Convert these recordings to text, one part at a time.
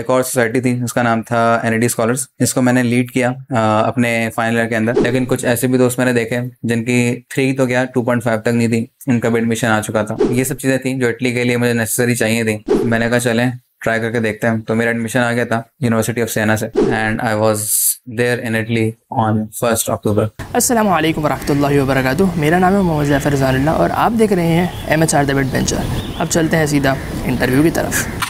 एक और सोसाइटी थी उसका नाम था एन स्कॉलर्स इसको मैंने लीड किया आ, अपने फाइनल ईयर के अंदर लेकिन कुछ ऐसे भी दोस्त मैंने देखे जिनकी थ्री तो क्या टू तक नहीं थी इनका भी एडमिशन आ चुका था ये सब चीज़ें थी जो इटली के लिए मुझे नेसेसरी चाहिए थी मैंने कहा चले ट्राई करके देखते हैं तो मेरा एडमिशन आ गया था यूनिवर्सिटी ऑफ सेना से and I was there in Italy on first October असल वरहमल वर्क मेरा नाम है मोहम्मद जैफर जानल्ला और आप देख रहे हैं एम एच आर द अब चलते हैं सीधा इंटरव्यू की तरफ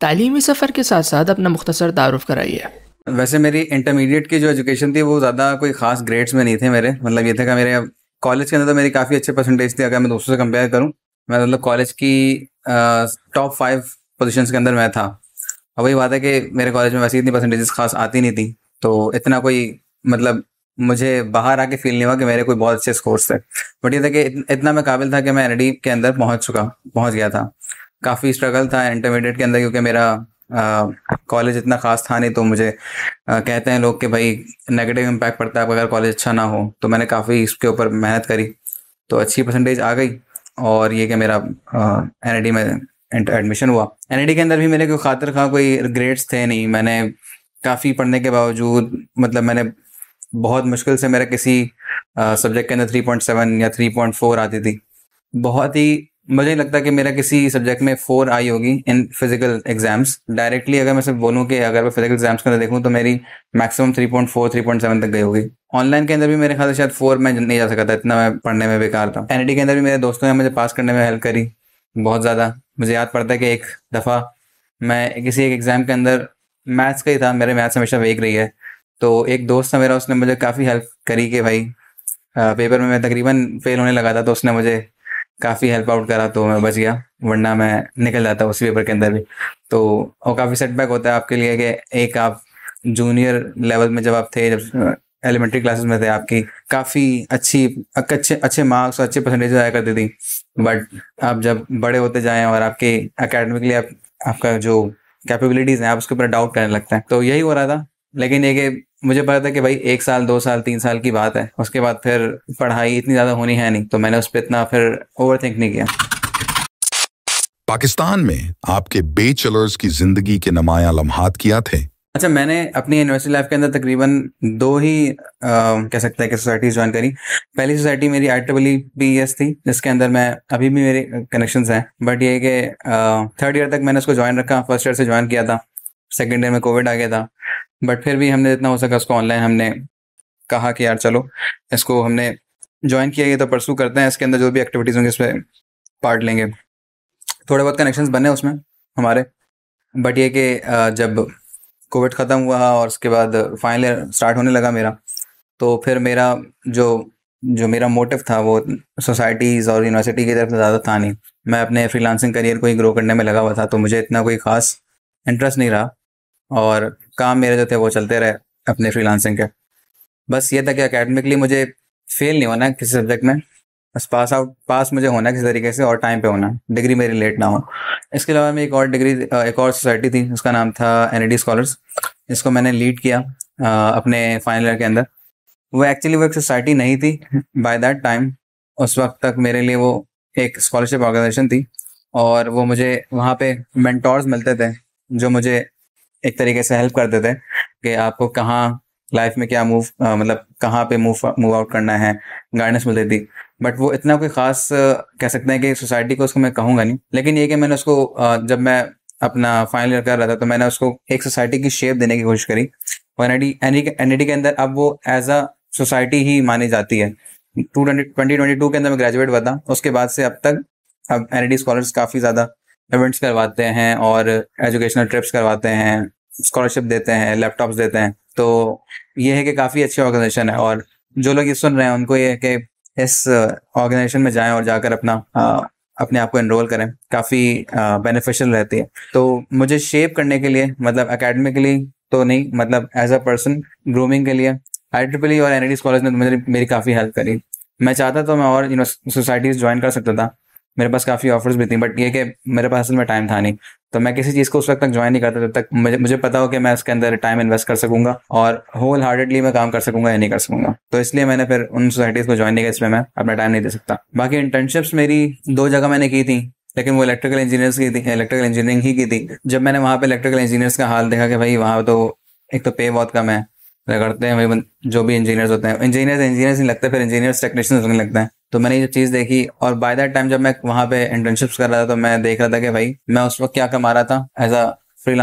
तालीमी सफ़र के साथ साथ अपना मुख्तर तारफ़ कराइए वैसे मेरी इंटरमीडिएट की जो एजुकेशन थी वो ज़्यादा कोई खास ग्रेड्स में नहीं थे मेरे मतलब ये था कि मेरे कॉलेज के अंदर तो मेरी काफ़ी अच्छे परसेंटेज थी अगर मैं दोस्तों से कंपेयर करूँ मैं मतलब कॉलेज की टॉप फाइव पोजिशन के अंदर मैं था और वही बात है कि मेरे कॉलेज में वैसे इतनी परसेंटेजेस खास आती नहीं थी तो इतना कोई मतलब मुझे बाहर आके फील नहीं हुआ कि मेरे कोई बहुत अच्छे स्कोर्स थे बट ये था कि इतना मैं काबिल था कि मैं एन के अंदर पहुंच चुका पहुंच गया था काफ़ी स्ट्रगल था इंटरमीडिएट के अंदर क्योंकि मेरा कॉलेज इतना खास था नहीं तो मुझे आ, कहते हैं लोग कि भाई नेगेटिव इम्पैक्ट पड़ता है अगर कॉलेज अच्छा ना हो तो मैंने काफ़ी इसके ऊपर मेहनत करी तो अच्छी परसेंटेज आ गई और ये कि मेरा एन में एडमिशन हुआ एन के अंदर भी मेरे कोई खातर खा कोई ग्रेड्स थे नहीं मैंने काफ़ी पढ़ने के बावजूद मतलब मैंने बहुत मुश्किल से मेरा किसी सब्जेक्ट के अंदर थ्री पॉइंट सेवन या थ्री पॉइंट फोर आती थी बहुत ही मुझे लगता कि मेरा किसी सब्जेक्ट में फोर आई होगी इन फिजिकल एग्जाम्स डायरेक्टली अगर मैं सिर्फ बोलूँ कि अगर मैं फिजिकल एग्जाम्स के अंदर देखूँ तो मेरी maximum three point four three point seven तक गई होगी ऑनलाइन के अंदर भी मेरे ख्याल से शायद फोर में नहीं जा सका था इतना मैं पढ़ने में बेकार था एन e के अंदर भी मेरे दोस्तों ने मुझे पास करने में हेल्प करी बहुत ज़्यादा मुझे याद पड़ता है कि एक दफ़ा मैं किसी एक एग्ज़ाम के अंदर मैथ्स का ही था मेरे मैथ्स हमेशा वेक रही है तो एक दोस्त था मेरा उसने मुझे काफ़ी हेल्प करी कि भाई पेपर में मैं तकरीबन फेल होने लगा था तो उसने मुझे काफ़ी हेल्प आउट करा तो मैं बच गया वरना मैं निकल जाता उस पेपर के अंदर भी तो और काफ़ी सेटबैक होता है आपके लिए कि एक आप जूनियर लेवल में जब आप थे जब एलिमेंट्री uh, क्लासेस में थे आपकी काफ़ी अच्छी अच्छे अच्छे मार्क्स और अच्छे परसेंटेज आया करती थी बट आप जब बड़े होते जाए और आपके अकेडमिकली आप, आपका जो कैपेबिलिटीज़ हैं आप उसके ऊपर डाउट करने लगता है तो यही हो रहा था लेकिन एक मुझे पता था कि भाई एक साल दो साल तीन साल की बात है उसके बाद फिर पढ़ाई इतनी ज़्यादा होनी है नहीं तो मैंने उस पर इतना फिर ओवर नहीं किया पाकिस्तान में आपके बेचलर्स की जिंदगी के नमाया लम्हात किया थे अच्छा मैंने अपनी यूनिवर्सिटी लाइफ के अंदर तकरीबन दो ही आ, कह सकते हैं कि सोसाइटीज ज्वाइन करी पहली सोसाइटी मेरी आई डब्ल्यू पी एस थी जिसके अंदर मैं अभी भी मेरे कनेक्शन हैं बट ये कि थर्ड ईयर तक मैंने उसको ज्वाइन रखा फर्स्ट ईयर से ज्वाइन किया था सेकेंड ईयर में कोविड आ गया था बट फिर भी हमने जितना हो सका उसको ऑनलाइन हमने कहा कि यार चलो इसको हमने ज्वाइन किया ये तो परसू करते हैं इसके अंदर जो भी एक्टिविटीज़ होंगी पर पार्ट लेंगे थोड़े बहुत कनेक्शन बने उसमें हमारे बट ये कि जब कोविड ख़त्म हुआ और उसके बाद फाइनल स्टार्ट होने लगा मेरा तो फिर मेरा जो जो मेरा मोटिव था वो सोसाइटीज़ और यूनिवर्सिटी की तरफ से ज़्यादा था नहीं मैं अपने फ्रीलांसिंग करियर को ही ग्रो करने में लगा हुआ था तो मुझे इतना कोई ख़ास इंटरेस्ट नहीं रहा और काम मेरे जो थे वो चलते रहे अपने फ्रीलांसिंग के बस ये था कि अकेडमिकली मुझे फेल नहीं होना किसी सब्जेक्ट में बस पास आउट पास मुझे होना किसी तरीके से और टाइम पे होना डिग्री मेरी लेट ना हो इसके अलावा मैं एक और डिग्री एक और सोसाइटी थी उसका नाम था एन स्कॉलर्स e इसको मैंने लीड किया अपने फाइनल ईयर के अंदर वो एक्चुअली वो एक सोसाइटी नहीं थी बाय दैट टाइम उस वक्त तक मेरे लिए वो एक स्कॉलरशिप ऑर्गेनाइजेशन थी और वो मुझे वहाँ पे मैंटॉर्स मिलते थे जो मुझे एक तरीके से हेल्प कर देते हैं कि आपको कहाँ लाइफ में क्या मूव मतलब कहाँ पे मूव मूव आउट करना है गाइडेंस मिल देती बट वो इतना कोई खास कह सकते हैं कि सोसाइटी को उसको मैं कहूँगा नहीं लेकिन ये कि मैंने उसको जब मैं अपना फाइनल ईयर कर रहा था तो मैंने उसको एक सोसाइटी की शेप देने की कोशिश करी और एन डी एन के अंदर अब वो एज अ सोसाइटी ही मानी जाती है टू ट्वेंटी ट्वेंटी टू के अंदर मैं ग्रेजुएट हुआ था उसके बाद से अब तक अब एन स्कॉलर्स काफ़ी ज़्यादा इवेंट्स करवाते हैं और एजुकेशनल ट्रिप्स करवाते हैं स्कॉलरशिप देते हैं लैपटॉप्स देते हैं तो ये है कि काफ़ी अच्छी ऑर्गेनाइजेशन है और जो लोग ये सुन रहे हैं उनको ये है कि इस ऑर्गेनाइजेशन uh, में जाएं और जाकर अपना आ, uh, अपने आप को एनरोल करें काफ़ी बेनिफिशियल uh, रहती है तो मुझे शेप करने के लिए मतलब अकेडमिकली तो नहीं मतलब एज अ पर्सन ग्रूमिंग के लिए आई ट्रिपल e और एन कॉलेज ने मेरी काफ़ी हेल्प करी मैं चाहता तो मैं और सोसाइटीज ज्वाइन कर सकता था मेरे पास काफ़ी ऑफर्स भी थी बट ये कि मेरे पास असल में टाइम था नहीं तो मैं किसी चीज़ को उस वक्त तक ज्वाइन नहीं करता जब तक मुझे मुझे पता हो कि मैं उसके अंदर टाइम इन्वेस्ट कर सकूंगा और होल हार्टेडली मैं काम कर सकूंगा या नहीं कर सकूंगा तो इसलिए मैंने फिर उन सोसाइटीज़ को ज्वाइन नहीं किया इसमें मैं अपना टाइम नहीं दे सकता बाकी इंटर्नशिप्स मेरी दो जगह मैंने की थी लेकिन वो इलेक्ट्रिकल इंजीनियर्स की थी इलेक्ट्रिकल इंजीनियरिंग ही की थी जब मैंने वहाँ पर इलेक्ट्रिकल इंजीनियर्स का हाल देखा कि भाई वहाँ तो एक तो पे बहुत कम है करते हैं भाई जो भी इंजीनियर्स होते हैं इंजीनियर्स इंजीनियर्स नहीं लगते फिर इंजीनियर्स टेक्नीशियंस लगने लगते हैं तो मैंने ये चीज़ देखी और बाय दैट टाइम जब मैं वहाँ पे इंटर्नशिप्स कर रहा था तो मैं देख रहा था कि भाई मैं उस वक्त क्या कमा रहा था एज अ फ्री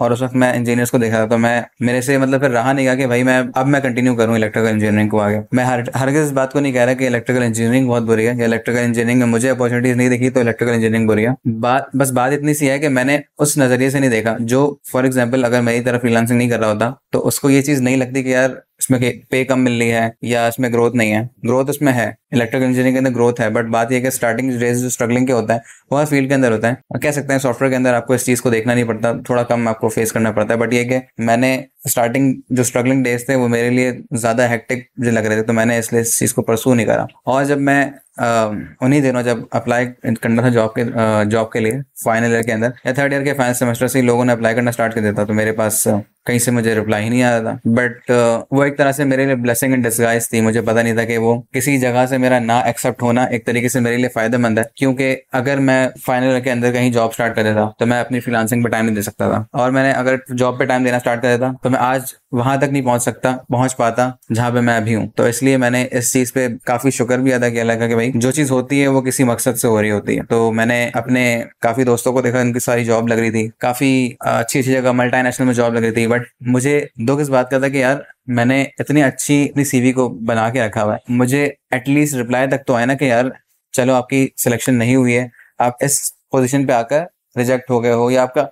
और उस वक्त मैं इंजीनियर्स को देख रहा था तो मैं मेरे से मतलब फिर रहा नहीं गया कि भाई मैं अब मैं कंटिन्यू करूँ इलेक्ट्रिकल इंजीनियरिंग को आगे मैं हर हर किस बात को नहीं कह रहा कि इलेक्ट्रिकल इंजीनियरिंग बहुत बुरी है इलेक्ट्रिकल इंजीनियरिंग में मुझे अपॉर्चुनिटीज नहीं देखी तो इलेक्ट्रिकल इंजीनियरिंग बुरी है बात बस बात इतनी सी है कि मैंने उस नजरिए से नहीं देखा जो फॉर एग्जाम्पल अगर मेरी तरफ फ्रीलांसिंग नहीं कर रहा होता तो उसको ये चीज़ नहीं लगती कि यार इसमें पे कम मिल रही है या इसमें ग्रोथ नहीं है ग्रोथ इसमें है इलेक्ट्रिकल इंजीनियरिंग के अंदर ग्रोथ है बट बात यह स्टार्टिंग डेज जो स्ट्रगलिंग के होता है वह फील्ड के अंदर होता है और कह सकते हैं सॉफ्टवेयर के अंदर आपको इस चीज को देखना नहीं पड़ता थोड़ा कम आपको फेस करना पड़ता है बट ये कि मैंने स्टार्टिंग जो स्ट्रगलिंग डेज थे वो मेरे लिए ज्यादा हेक्टिक लग रहे थे तो मैंने इसलिए इस चीज को परसू नहीं करा और जब मैं उन्हीं दिनों जब अप्लाई करना था जॉब के जॉब के लिए फाइनल ईयर के अंदर या थर्ड ईयर के फाइनल सेमेस्टर से लोगों ने अप्लाई करना स्टार्ट कर दिया था तो मेरे पास कहीं से मुझे रिप्लाई ही नहीं आ रहा था बट वो एक तरह से मेरे लिए ब्लेसिंग इन डिस्गाइज थी मुझे पता नहीं था कि वो किसी जगह से मेरा ना एक्सेप्ट होना एक तरीके से मेरे लिए फायदेमंद है क्योंकि अगर मैं फाइनल ईयर के अंदर कहीं जॉब स्टार्ट कर देता तो मैं अपनी फ्रीलांसिंग पर टाइम नहीं दे सकता था और मैंने अगर जॉब पे टाइम देना स्टार्ट कर देता तो मैं आज वहां तक नहीं पहुंच सकता पहुंच पाता जहां पे मैं अभी हूँ तो इसलिए मैंने इस चीज पे काफी शुक्र भी अदा किया लगा कि भाई जो चीज होती है वो किसी मकसद से हो रही होती है तो मैंने अपने काफी दोस्तों को देखा उनकी सारी जॉब लग रही थी काफी अच्छी अच्छी जगह मल्टीनेशनल में जॉब लग रही थी बट मुझे दुख इस बात का था कि यार मैंने इतनी अच्छी अपनी सीवी को बना के रखा हुआ है मुझे एटलीस्ट रिप्लाई तक तो आया ना कि यार चलो आपकी सिलेक्शन नहीं हुई है आप इस पोजिशन पे आकर रिजेक्ट हो गए हो या आपका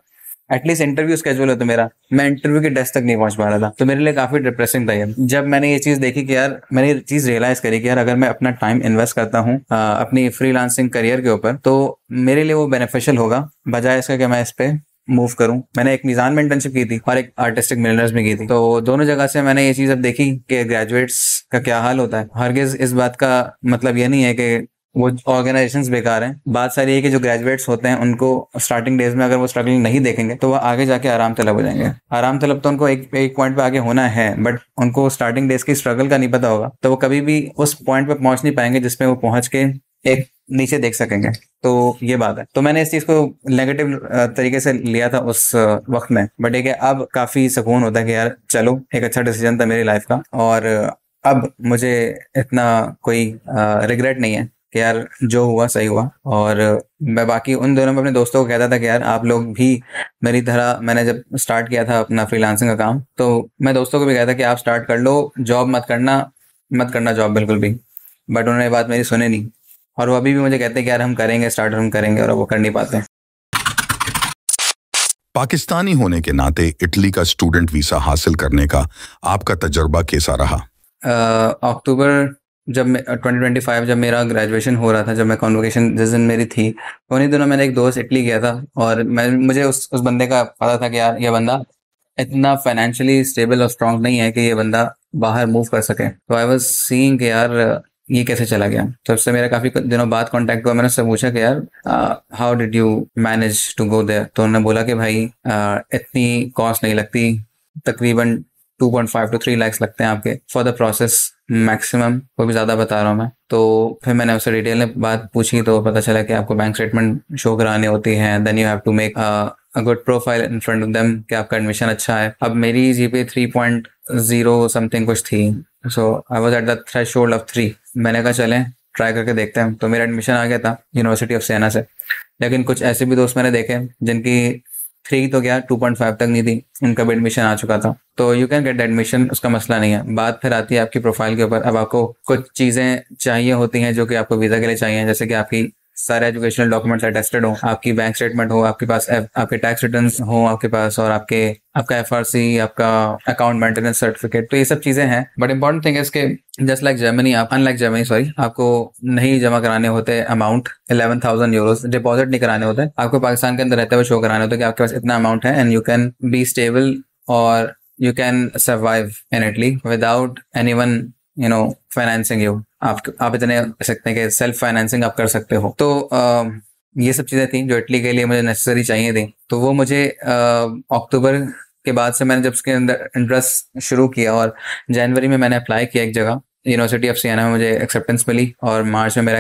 एटलीस्ट इंटरव्यू स्केजुअल होता मेरा मैं इंटरव्यू के डेस्क तक नहीं पहुंच पा रहा था तो मेरे लिए काफी डिप्रेसिंग था ये जब मैंने ये चीज देखी कि यार मैंने ये चीज रियलाइज करी कि यार अगर मैं अपना टाइम इन्वेस्ट करता हूँ अपनी फ्री करियर के ऊपर तो मेरे लिए वो बेनिफिशियल होगा बजाय इसका कि मैं इस पर मूव करूं मैंने एक निजान में इंटर्नशिप की थी और एक आर्टिस्टिक मिलनर्स में की थी तो दोनों जगह से मैंने ये चीज अब देखी कि ग्रेजुएट्स का क्या हाल होता है हरगिज इस बात का मतलब ये नहीं है कि वो ऑर्गेनाइजेशन बेकार हैं बात सारी है कि जो ग्रेजुएट्स होते हैं उनको स्टार्टिंग डेज में अगर वो स्ट्रगलिंग नहीं देखेंगे तो वो आगे जाके आराम तलब हो जाएंगे आराम तलब तो उनको एक एक पॉइंट पे आगे होना है बट उनको स्टार्टिंग डेज की स्ट्रगल का नहीं पता होगा तो वो कभी भी उस पॉइंट पे पहुंच नहीं पाएंगे जिसपे वो पहुंच के एक नीचे देख सकेंगे तो ये बात है तो मैंने इस चीज को नेगेटिव तरीके से लिया था उस वक्त में बट एक अब काफी सुकून होता है कि यार चलो एक अच्छा डिसीजन था मेरी लाइफ का और अब मुझे इतना कोई रिग्रेट नहीं है कि यार जो हुआ सही हुआ और मैं बाकी उन दोनों में अपने दोस्तों को कहता था कि यार आप लोग भी मेरी तरह मैंने जब स्टार्ट किया था अपना फ्रीलांसिंग का काम तो मैं दोस्तों को भी कहता कि आप स्टार्ट कर लो जॉब मत करना मत करना जॉब बिल्कुल भी बट उन्होंने बात मेरी सुने नहीं और वो अभी भी मुझे कहते हैं कि यार हम करेंगे स्टार्ट हम करेंगे और वो कर नहीं पाते पाकिस्तानी होने के नाते इटली का स्टूडेंट वीसा हासिल करने का आपका तजुर्बा कैसा रहा अक्टूबर जब ट्वेंटी ट्वेंटी फाइव जब मेरा ग्रेजुएशन हो रहा था जब मैं कॉन्वोकेशन जिस दिन मेरी थी तो उन्हीं दिनों मैंने एक दोस्त इटली गया था और मैं मुझे उस उस बंदे का पता था कि यार ये बंदा इतना फाइनेंशियली स्टेबल और स्ट्रांग नहीं है कि ये बंदा बाहर मूव कर सके तो आई वॉज सीइंग यार ये कैसे चला गया तो उससे मेरा काफी दिनों बाद कॉन्टेक्ट हुआ मैंने उससे पूछा कि यार how did you manage to go there तो उन्होंने बोला कि भाई uh, इतनी कॉस्ट नहीं लगती तकरीबन two point five to three lakhs लगते हैं आपके फॉर द प्रोसेस मैक्सिमम कोई भी ज़्यादा बता रहा हूँ मैं तो फिर मैंने उससे डिटेल में बात पूछी तो पता चला कि आपको बैंक स्टेटमेंट शो करानी होती है then you have to make a good profile in front of them कि आपका एडमिशन अच्छा है अब मेरी जी पे थ्री पॉइंट जीरो समथिंग कुछ थी so I was at the threshold of three मैंने कहा चले ट्राई करके देखते हैं तो मेरा एडमिशन आ गया था यूनिवर्सिटी ऑफ सेना से लेकिन कुछ ऐसे भी दोस्त मैंने देखे जिनकी थ्री तो क्या टू पॉइंट फाइव तक नहीं थी उनका भी एडमिशन आ चुका था तो यू कैन गेट एडमिशन उसका मसला नहीं है बात फिर आती है आपकी प्रोफाइल के ऊपर अब आपको कुछ चीज़ें चाहिए होती हैं जो कि आपको वीज़ा के लिए चाहिए जैसे कि आपकी सारे एजुकेशनल डॉक्यूमेंट्स अटेस्टेड हो आपकी बैंक स्टेटमेंट हो आपके पास आपके टैक्स रिटर्न हो आपके पास और आपके आपका एफ आपका अकाउंट मेंटेनेंस सर्टिफिकेट तो ये सब चीजें हैं बट इम्पोर्टेंट थिंग इसके जस्ट लाइक जर्मनी आप अनलाइक जर्मनी सॉरी आपको नहीं जमा कराने होते amount eleven thousand euro deposit नहीं कराने होते आपको पाकिस्तान के अंदर रहते हुए शो कराने होते कि आपके पास इतना अमाउंट है and you can be stable और you can survive in Italy without any one you know financing you आप आप इतने सकते हैं कि सेल्फ फाइनेंसिंग आप कर सकते हो तो आ, ये सब चीज़ें थी जो इटली के लिए मुझे नेसेसरी चाहिए थी तो वो मुझे अक्टूबर के बाद से मैंने जब उसके अंदर इंटरेस्ट शुरू किया और जनवरी में मैंने अप्लाई किया एक जगह यूनिवर्सिटी ऑफ सियाना में मुझे एक्सेप्टेंस मिली और मार्च में मेरा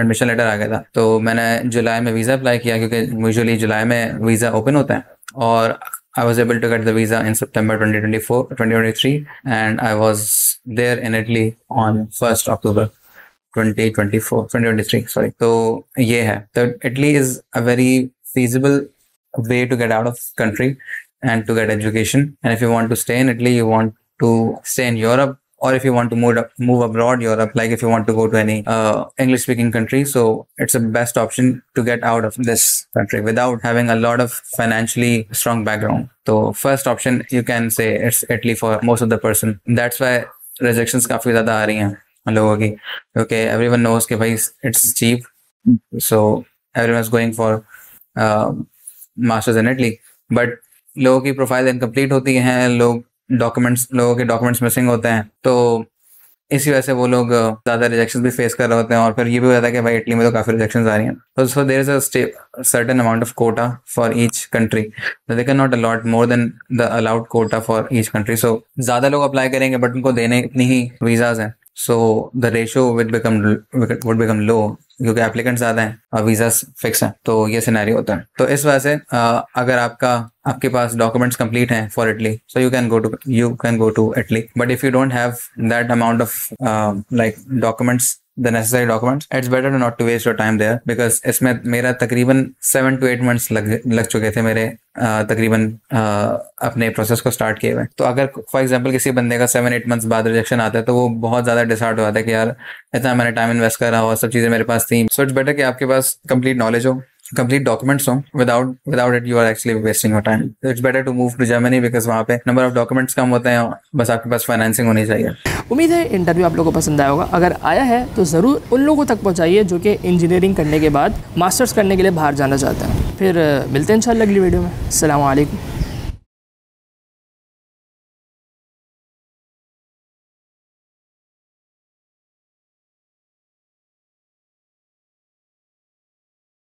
एडमिशन लेटर आ गया था तो मैंने जुलाई में वीज़ा अप्लाई किया क्योंकि यूजली जुलाई में वीज़ा ओपन होता है और I was able to get the visa in September 2024, 2023, and I was there in Italy on 1st October 2024, 2023. Sorry. So, yeah, so Italy is a very feasible way to get out of country and to get education. And if you want to stay in Italy, you want to stay in Europe, or if you want to move up, move abroad Europe, like if you want to go to any uh, English speaking country, so it's a best option to get out of this country without having a lot of financially strong background. So first option you can say it's Italy for most of the person. That's why rejections काफी ज़्यादा आ रही हैं लोगों की क्योंकि every one knows के भाई it's cheap so every one is going for masters in Italy but लोगों की प्रोफाइल इनकम्प्लीट होती हैं लोग डॉक्यूमेंट्स लोगों के डॉक्यूमेंट्स मिसिंग होते हैं तो इसी वजह से वो लोग ज़्यादा रिजेक्शन भी फेस कर रहे होते हैं और फिर ये भी होता है कि भाई इटली में तो काफ़ी रिजेक्शन आ रही हैं तो so there is certain amount of quota for each country they can not allot more than the allowed quota for each country so ज़्यादा लोग अप्लाई करेंगे बट उनको देने इतनी ही वीज़ाज हैं so the ratio with become would become low क्योंकि applicant ज्यादा है और वीजा फिक्स है तो ये सिनेरियो होता है तो इस वजह से अगर आपका आपके पास डॉक्यूमेंट्स कंप्लीट हैं for Italy so you can go to you can go to Italy but if you don't have that amount of like documents the necessary documents it's better not to waste your time there because इसमें मेरा तकरीबन seven to eight months लग लग चुके थे मेरे तकरीबन अपने प्रोसेस को स्टार्ट किए हुए तो अगर फॉर एग्जाम्पल किसी बंदे का सेवन एट मंथ्स बाद रिजेक्शन आता है तो वो बहुत ज़्यादा डिसार्ट हो जाता है कि यार इतना मैंने टाइम इन्वेस्ट करा और सब चीज़ें मेरे पास थी सो इट्स बेटर कि आपके पास कंप्लीट नॉलेज हो complete documents home without without it you are actually wasting your time so it's better to move to Germany because wahan pe number of documents कम होते हैं bas aapke paas financing होनी चाहिए उम्मीद है interview आप लोगों को पसंद आया होगा अगर आया है तो ज़रूर उन लोगों तक पहुँचाइए जो कि इंजीनियरिंग करने के बाद मास्टर्स करने के लिए बाहर जाना चाहते हैं फिर मिलते हैं इंशाल्लाह अगली वीडियो में अलैक्म